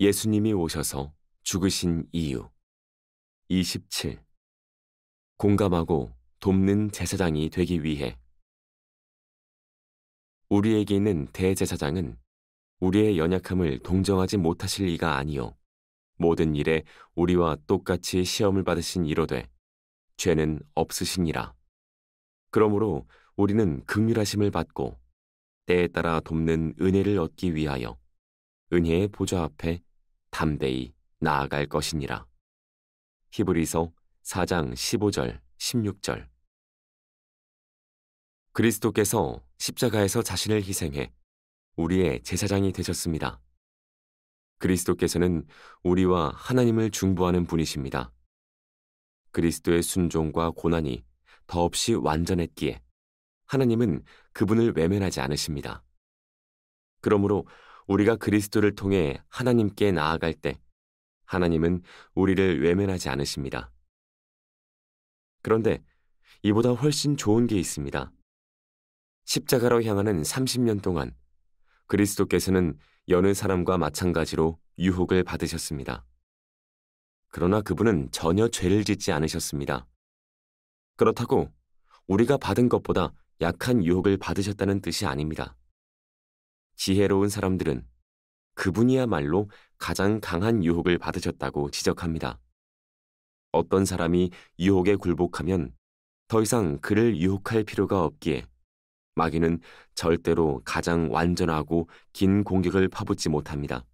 예수님이 오셔서 죽으신 이유 27. 공감하고 돕는 제사장이 되기 위해 우리에게 있는 대제사장은 우리의 연약함을 동정하지 못하실 이가 아니요 모든 일에 우리와 똑같이 시험을 받으신 이로되 죄는 없으시니라. 그러므로 우리는 긍휼하심을 받고 때에 따라 돕는 은혜를 얻기 위하여 은혜의 보좌 앞에 담대히 나아갈 것이니라. 히브리서 4장 15절, 16절. 그리스도께서 십자가에서 자신을 희생해 우리의 제사장이 되셨습니다. 그리스도께서는 우리와 하나님을 중보하는 분이십니다. 그리스도의 순종과 고난이 더없이 완전했기에 하나님은 그분을 외면하지 않으십니다. 그러므로 우리가 그리스도를 통해 하나님께 나아갈 때 하나님은 우리를 외면하지 않으십니다. 그런데 이보다 훨씬 좋은 게 있습니다. 십자가로 향하는 30년 동안 그리스도께서는 여느 사람과 마찬가지로 유혹을 받으셨습니다. 그러나 그분은 전혀 죄를 짓지 않으셨습니다. 그렇다고 우리가 받은 것보다 약한 유혹을 받으셨다는 뜻이 아닙니다. 지혜로운 사람들은 그분이야말로 가장 강한 유혹을 받으셨다고 지적합니다. 어떤 사람이 유혹에 굴복하면 더 이상 그를 유혹할 필요가 없기에 마귀는 절대로 가장 완전하고 긴 공격을 파묻지 못합니다.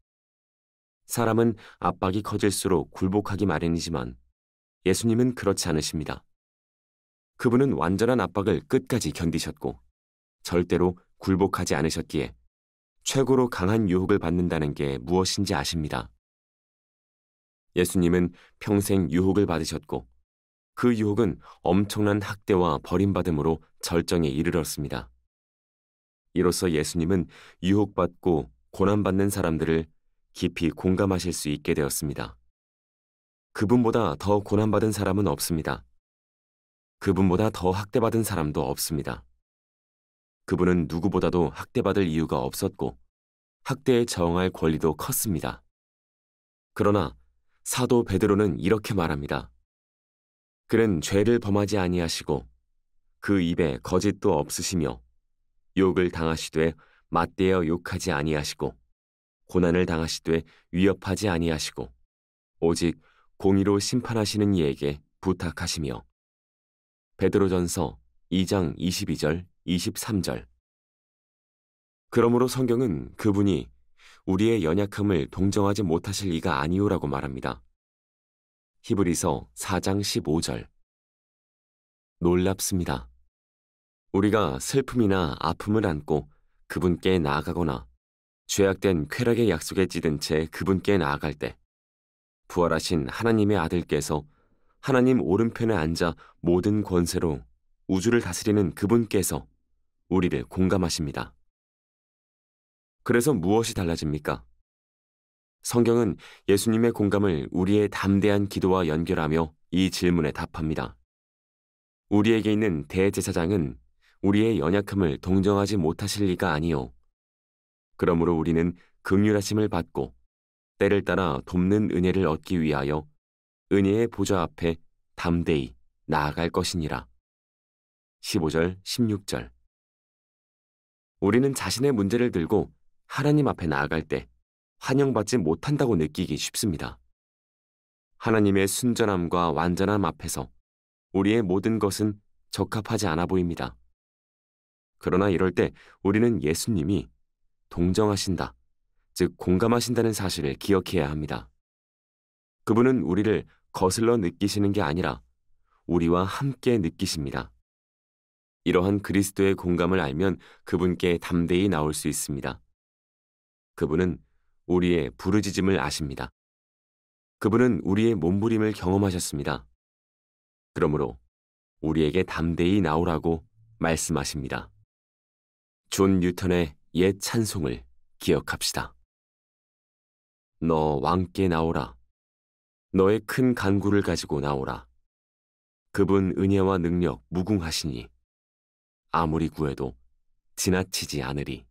사람은 압박이 커질수록 굴복하기 마련이지만 예수님은 그렇지 않으십니다. 그분은 완전한 압박을 끝까지 견디셨고 절대로 굴복하지 않으셨기에 최고로 강한 유혹을 받는다는 게 무엇인지 아십니다. 예수님은 평생 유혹을 받으셨고 그 유혹은 엄청난 학대와 버림받음으로 절정에 이르렀습니다. 이로써 예수님은 유혹받고 고난받는 사람들을 깊이 공감하실 수 있게 되었습니다. 그분보다 더 고난받은 사람은 없습니다. 그분보다 더 학대받은 사람도 없습니다. 그분은 누구보다도 학대받을 이유가 없었고 학대에 저항할 권리도 컸습니다. 그러나 사도 베드로는 이렇게 말합니다. 그는 죄를 범하지 아니하시고 그 입에 거짓도 없으시며 욕을 당하시되 맞대어 욕하지 아니하시고 고난을 당하시되 위협하지 아니하시고 오직 공의로 심판하시는 이에게 부탁하시며 베드로전서 2장 22절 23절. 그러므로 성경은 그분이 우리의 연약함을 동정하지 못하실 이가 아니오라고 말합니다. 히브리서 4장 15절. 놀랍습니다. 우리가 슬픔이나 아픔을 안고 그분께 나아가거나 죄악된 쾌락의 약속에 찌든 채 그분께 나아갈 때 부활하신 하나님의 아들께서 하나님 오른편에 앉아 모든 권세로 우주를 다스리는 그분께서 우리를 공감하십니다. 그래서 무엇이 달라집니까? 성경은 예수님의 공감을 우리의 담대한 기도와 연결하며 이 질문에 답합니다. 우리에게 있는 대제사장은 우리의 연약함을 동정하지 못하실 리가 아니요. 그러므로 우리는 극률하심을 받고 때를 따라 돕는 은혜를 얻기 위하여 은혜의 보좌 앞에 담대히 나아갈 것이니라. 15절, 16절. 우리는 자신의 문제를 들고 하나님 앞에 나아갈 때 환영받지 못한다고 느끼기 쉽습니다. 하나님의 순전함과 완전함 앞에서 우리의 모든 것은 적합하지 않아 보입니다. 그러나 이럴 때 우리는 예수님이 동정하신다, 즉 공감하신다는 사실을 기억해야 합니다. 그분은 우리를 거슬러 느끼시는 게 아니라 우리와 함께 느끼십니다. 이러한 그리스도의 공감을 알면 그분께 담대히 나올 수 있습니다. 그분은 우리의 부르짖음을 아십니다. 그분은 우리의 몸부림을 경험하셨습니다. 그러므로 우리에게 담대히 나오라고 말씀하십니다. 존 뉴턴의 옛 찬송을 기억합시다. 너 왕께 나오라. 너의 큰 간구를 가지고 나오라. 그분 은혜와 능력 무궁하시니 아무리 구해도 지나치지 않으리.